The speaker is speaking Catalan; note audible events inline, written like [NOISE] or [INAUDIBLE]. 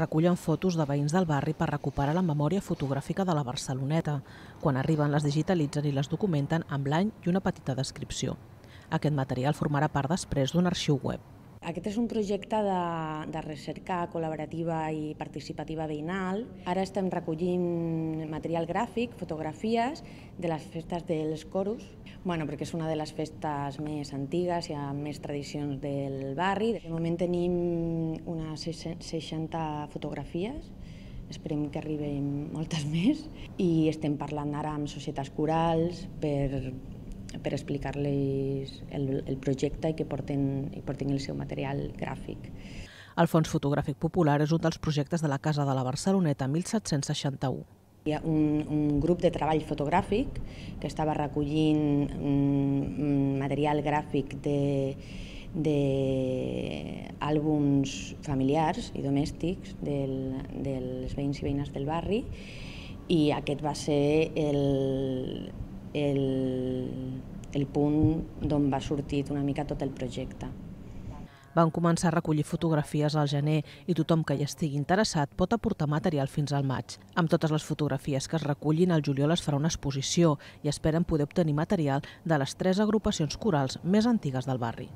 recullen fotos de veïns del barri per recuperar la memòria fotogràfica de la Barceloneta. Quan arriben les digitalitzen i les documenten amb l'any i una petita descripció. Aquest material formarà part després d'un arxiu web. Aquest és un projecte de, de recerca col·laborativa i participativa veïnal. Ara estem recollint material gràfic, fotografies de les festes dels Corus, bueno, perquè és una de les festes més antigues i amb més tradicions del barri. De moment tenim unes 60 fotografies esperem que arribin moltes [LAUGHS] més i estem parlant ara amb societats corals per per explicar-los el, el projecte i que porten, i porten el seu material gràfic. El Fons Fotogràfic Popular és un dels projectes de la Casa de la Barceloneta 1761. Hi ha un, un grup de treball fotogràfic que estava recollint um, material gràfic de d'àlbums familiars i domèstics del, dels veïns i veïnes del barri i aquest va ser el, el el punt d'on va sortir una mica tot el projecte. Van començar a recollir fotografies al gener i tothom que hi estigui interessat pot aportar material fins al maig. Amb totes les fotografies que es recullin, al juliol es farà una exposició i esperen poder obtenir material de les tres agrupacions corals més antigues del barri.